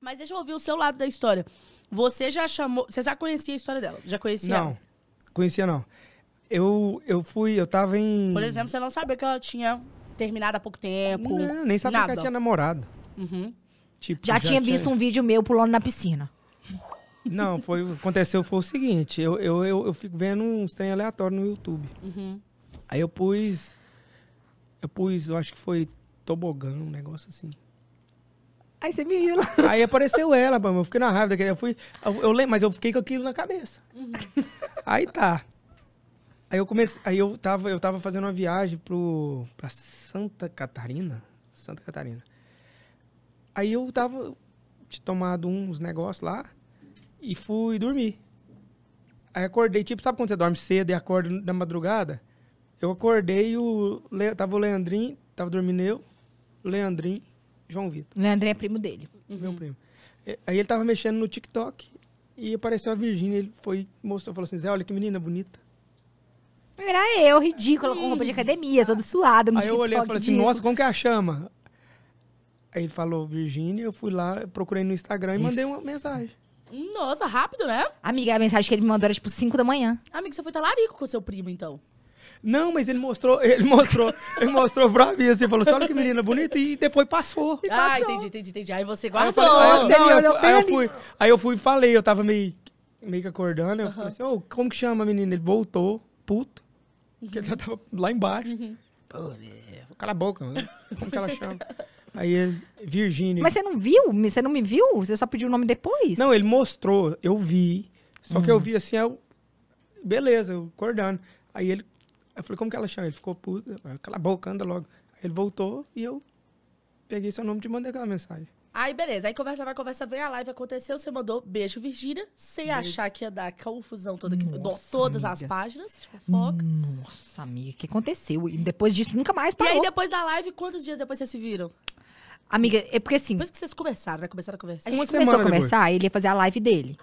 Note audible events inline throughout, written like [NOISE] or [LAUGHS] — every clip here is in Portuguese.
Mas deixa eu ouvir o seu lado da história. Você já chamou. Você já conhecia a história dela? Já conhecia? Não, conhecia não. Eu, eu fui, eu tava em. Por exemplo, você não sabia que ela tinha terminado há pouco tempo. Não, nem sabia nada. que ela tinha namorado. Uhum. Tipo, já, já tinha visto tinha... um vídeo meu pulando na piscina. Não, foi, aconteceu foi o seguinte: eu, eu, eu, eu fico vendo uns trem aleatório no YouTube. Uhum. Aí eu pus. Eu pus, eu acho que foi tobogã, um negócio assim. Aí você me viu lá. [LAUGHS] Aí apareceu ela, mano. Eu fiquei na raiva daquele. Eu fui. Eu, lembro, mas eu fiquei com aquilo na cabeça. Uhum. Aí tá. Aí eu comecei. Aí eu tava, eu tava fazendo uma viagem pro, pra Santa Catarina. Santa Catarina. Aí eu tava. Tinha tomado uns negócios lá e fui dormir. Aí acordei, tipo, sabe quando você dorme cedo e acorda na madrugada? Eu acordei o. tava o Leandrinho, tava dormindo eu, Leandrinho João Vitor. Leandrinho é, é primo dele. Uhum. Meu primo. É, aí ele tava mexendo no TikTok e apareceu a Virgínia. Ele foi, mostrou, falou assim: Zé, olha que menina bonita. Era eu, ridícula, com roupa de academia, todo suado. No Aí TikTok, eu olhei e falei assim: ridículo. nossa, como que é a chama? Aí ele falou, Virgínia, eu fui lá, procurei no Instagram e mandei uma mensagem. Nossa, rápido, né? Amiga, a mensagem que ele me mandou era tipo 5 da manhã. Amiga, você foi talarico com seu primo, então. Não, mas ele mostrou, [LAUGHS] ele mostrou, ele mostrou pra mim, assim, falou assim, olha que menina bonita, e depois passou. E ah, passou. entendi, entendi, entendi. Aí você guardou. Aí eu, falei, você não, eu, aí eu fui, aí eu fui e falei, eu tava meio, meio que acordando, eu falei assim, ô, oh, como que chama a menina? Ele voltou, puto, Porque que ele já uhum. tava lá embaixo. Uhum. Pô, é, cala a boca, mano. como que ela chama? Aí ele, é, Virgínia. Mas você não viu? Você não me viu? Você só pediu o nome depois? Não, ele mostrou, eu vi, só que eu hum. vi assim, eu, beleza, eu acordando. Aí ele eu falei, como que ela chama? Ele ficou puto, cala a boca, anda logo. Aí ele voltou e eu peguei seu nome e te mandei aquela mensagem. Aí, beleza. Aí conversa vai, conversa vem, a live aconteceu, você mandou beijo, Virgínia, sem beijo. achar que ia dar confusão toda aqui. Nossa, todas amiga. as páginas de fofoca. Nossa, amiga, o que aconteceu? E depois disso, nunca mais parou. E aí, depois da live, quantos dias depois vocês se viram? Amiga, é porque assim... Depois que vocês conversaram, né? Começaram a conversar. A gente começou a conversar, depois. ele ia fazer a live dele.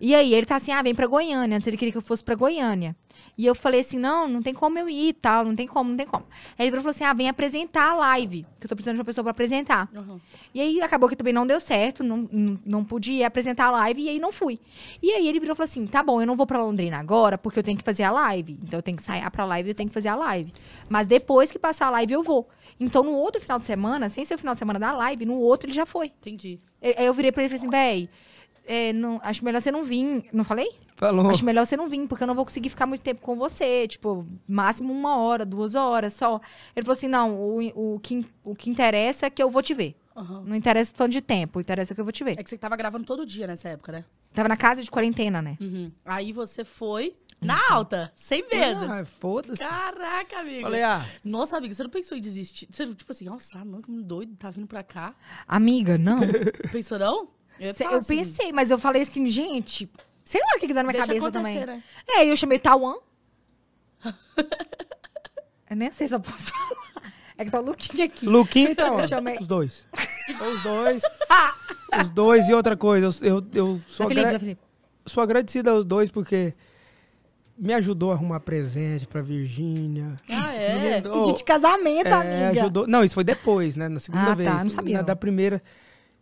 E aí ele tá assim, ah, vem pra Goiânia. Antes ele queria que eu fosse pra Goiânia. E eu falei assim, não, não tem como eu ir e tal, não tem como, não tem como. Aí ele falou assim, ah, vem apresentar a live, que eu tô precisando de uma pessoa pra apresentar. Uhum. E aí acabou que também não deu certo, não, não, não pude apresentar a live, e aí não fui. E aí ele virou e falou assim, tá bom, eu não vou pra Londrina agora, porque eu tenho que fazer a live. Então eu tenho que sair ah, pra live, eu tenho que fazer a live. Mas depois que passar a live, eu vou. Então no outro final de semana, sem ser o final de semana da live, no outro ele já foi. Entendi. Aí eu virei pra ele e falei assim, véi é, não, acho melhor você não vir. Não falei? Falou. Acho melhor você não vir, porque eu não vou conseguir ficar muito tempo com você. Tipo, máximo uma hora, duas horas só. Ele falou assim: não, o, o, que, o que interessa é que eu vou te ver. Uhum. Não interessa tanto de tempo, interessa que eu vou te ver. É que você tava gravando todo dia nessa época, né? Tava na casa de quarentena, né? Uhum. Aí você foi então. na alta, sem medo. Ah, foda-se. Caraca, amigo. Falei, ah. Nossa, amiga, você não pensou em desistir? Você, tipo assim, nossa, mano, que doido, tá vindo pra cá. Amiga, não. [LAUGHS] pensou não? É eu, eu pensei, mas eu falei assim, gente, sei lá o que, que dá na minha Deixa cabeça também. Né? É, eu chamei Tauan. [LAUGHS] eu nem sei se eu posso falar. É que tá o Luquinha aqui. Luquinha e então, Chamei... Os dois. Os dois. [LAUGHS] os dois e outra coisa, eu, eu, sou, Felipe, sou agradecida aos dois porque me ajudou a arrumar presente pra Virgínia. Ah, é? Pedi de casamento, é, amiga. Ajudou. Não, isso foi depois, né? Na segunda ah, tá, vez. Tá, não sabia. Na, não. Da primeira.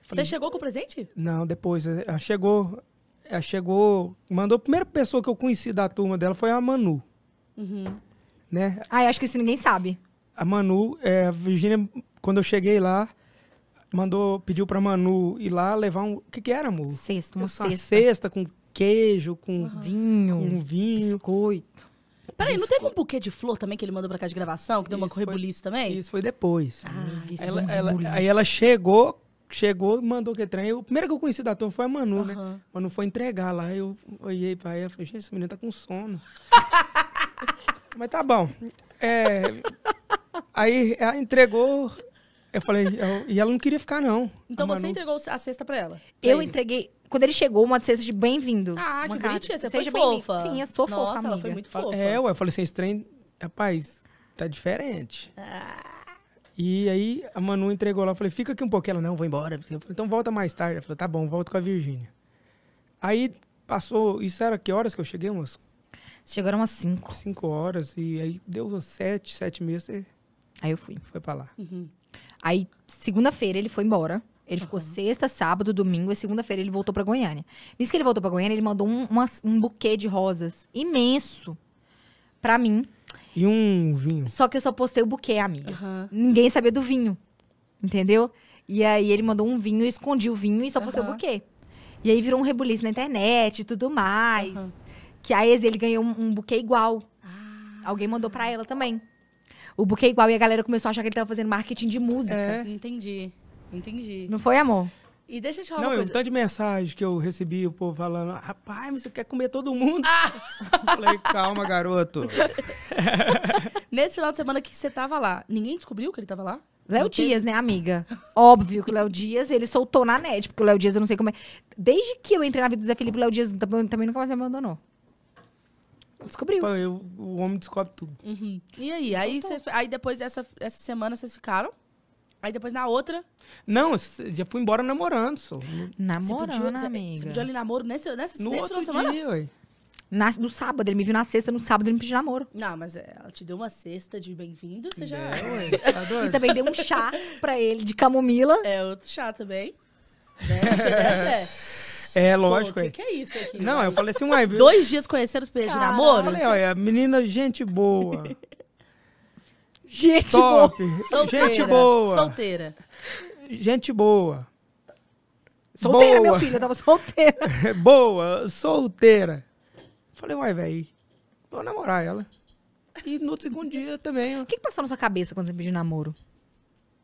Falei, Você chegou com o presente? Não, depois. É, ela chegou, ela chegou, mandou. A primeira pessoa que eu conheci da turma dela foi a Manu. Uhum. Né? Ah, eu acho que isso ninguém sabe. A Manu, é, a Virgínia, quando eu cheguei lá, mandou, pediu pra Manu ir lá levar um. O que, que era, amor? Cesta, uma cesta. Uma cesta com queijo, com uhum. vinho. Com vinho. Biscoito. Peraí, não teve um buquê de flor também que ele mandou pra cá de gravação, que deu isso uma correbuliço também? Isso foi depois. Ah, isso ela, ela, Aí ela chegou chegou, mandou que trem. O primeiro que eu conheci da turma foi a Manu, uhum. né? Manu foi entregar lá. Eu olhei pra ela e falei, gente, essa menina tá com sono. [LAUGHS] Mas tá bom. É, aí ela entregou. Eu falei, eu, e ela não queria ficar, não. Então você entregou a cesta pra ela? Eu entreguei. Quando ele chegou, uma cesta de bem-vindo. Ah, uma que bonitinha. Você Seja foi fofa. Sim, eu sou Nossa, fofa, amiga. ela foi muito fofa. É, ué, eu falei assim, esse trem, rapaz, tá diferente. Ah. E aí a Manu entregou lá, eu falei, fica aqui um pouco. Ela, não, vou embora. Falei, então volta mais tarde. Ela falou, tá bom, volto com a Virgínia. Aí passou, isso era que horas que eu cheguei? Umas... Chegaram umas cinco. Cinco horas, e aí deu sete, sete meses. E... Aí eu fui. Foi pra lá. Uhum. Aí, segunda-feira, ele foi embora. Ele uhum. ficou sexta, sábado, domingo e segunda-feira ele voltou para Goiânia. Nisso que ele voltou para Goiânia, ele mandou um, uma, um buquê de rosas imenso para mim, e um vinho. Só que eu só postei o buquê, amiga. Uhum. Ninguém sabia do vinho. Entendeu? E aí ele mandou um vinho, escondi o vinho e só postei uhum. o buquê. E aí virou um rebuliço na internet e tudo mais. Uhum. Que a ex ele ganhou um, um buquê igual. Ah. Alguém mandou para ela também. O buquê igual e a galera começou a achar que ele tava fazendo marketing de música. É. Entendi. Entendi. Não foi, amor? E deixa eu te falar não, uma é coisa. Não, tanto de mensagem que eu recebi, o povo falando, rapaz, você quer comer todo mundo? Ah! [LAUGHS] Falei, calma, garoto. [LAUGHS] Nesse final de semana que você tava lá, ninguém descobriu que ele tava lá? Léo Dias, né, amiga? Óbvio que o Léo Dias, ele soltou na net, porque o Léo Dias, eu não sei como é. Desde que eu entrei na vida do Zé Felipe, o Léo Dias também nunca mais me abandonou. Descobriu. Pô, eu, o homem descobre tudo. Uhum. E aí? Aí, aí depois dessa essa semana vocês ficaram? Aí depois na outra. Não, já fui embora namorando, só. Namorando, você podia, amiga. Você pediu ali namoro nesse, nesse, no nesse outro final de semana? Dia, Na, no sábado, ele me viu na sexta, no sábado ele me pediu namoro. Não, mas é, ela te deu uma cesta de bem-vindo, você já. É, [LAUGHS] tá e também deu um chá pra ele de camomila. É, outro chá também. Né? né? [LAUGHS] É, lógico. O que, que, é isso aqui? Não, eu falei assim, uai. [LAUGHS] Dois dias conheceram os pedidos de namoro? Eu falei, olha, menina, gente boa. Gente top. boa. Solteira, gente boa. Solteira. Gente boa. Solteira, boa. meu filho. Eu tava solteira. [LAUGHS] boa, solteira. Falei, uai, velho. Vou namorar ela. E no segundo dia também. Ó. O que, que passou na sua cabeça quando você pediu namoro?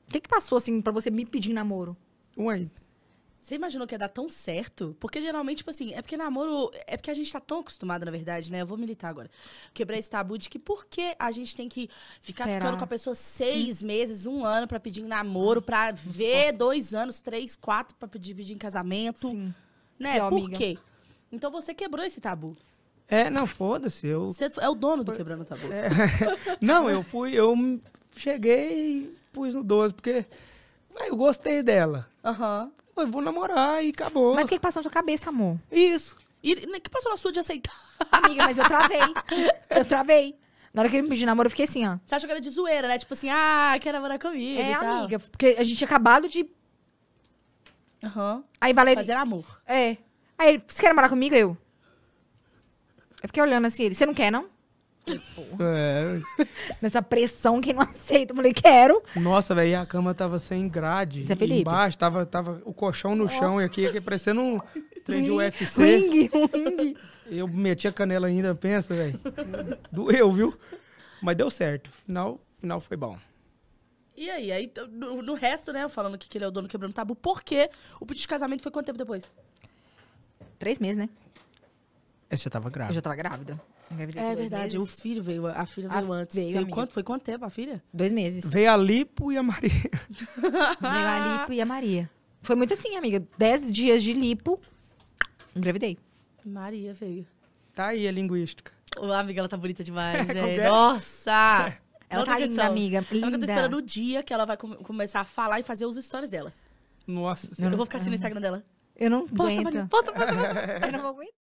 O que, que passou, assim, pra você me pedir namoro? Uai, você imaginou que ia dar tão certo? Porque geralmente, tipo assim, é porque namoro. É porque a gente tá tão acostumado, na verdade, né? Eu vou militar agora. Quebrar esse tabu de que por que a gente tem que ficar Esperar. ficando com a pessoa seis Sim. meses, um ano pra pedir namoro, pra ver dois anos, três, quatro pra pedir, pedir em casamento. Sim. Né? Pior, por amiga. quê? Então você quebrou esse tabu. É, não, foda-se. Eu... Você é o dono do Quebrando o Tabu. É... [LAUGHS] Não, eu fui, eu cheguei e pus no 12, porque ah, eu gostei dela. Aham. Uhum eu vou namorar e acabou. Mas o que, que passou na sua cabeça, amor? Isso. E o que passou na sua de aceitar? Amiga, mas eu travei. [LAUGHS] eu travei. Na hora que ele me pediu namoro, eu fiquei assim, ó. Você achou que era de zoeira, né? Tipo assim, ah, quer namorar comigo. É, amiga, porque a gente tinha acabado de. Aham. Uhum. Aí Valeria. Fazer amor. É. Aí ele, você quer namorar comigo? Eu. Eu fiquei olhando assim, ele, você não quer, não? Tipo, é. [LAUGHS] Nessa pressão que não [LAUGHS] aceita. Eu falei, quero. Nossa, velho, a cama tava sem grade. Você é Felipe? Embaixo, tava, tava o colchão no oh. chão e aqui, aqui parecendo um trem de UFC. Ring, ring. [LAUGHS] Eu meti a canela ainda, pensa, velho. Doeu, viu? Mas deu certo. Final, final foi bom. E aí? aí no, no resto, né? Eu falando que, que ele é o dono quebrando tabu. Por quê? O pedido de casamento foi quanto tempo depois? Três meses, né? Eu já tava grávida. Eu já tava grávida. é verdade, meses. o filho veio, a filha veio a antes. Veio, veio quanto, foi quanto tempo a filha? Dois meses. Veio a Lipo e a Maria. [LAUGHS] veio a Lipo e a Maria. Foi muito assim, amiga. Dez dias de Lipo, engravidei. Maria veio. Tá aí a linguística. Ô, amiga, ela tá bonita demais, [LAUGHS] é? Nossa! Ela tá linda, amiga. Linda. Eu tô esperando o dia que ela vai com começar a falar e fazer os stories dela. Nossa. Eu não, vou ficar assim no Instagram dela. Eu não posso, Posso, posso, posso. Eu não vou aguentar.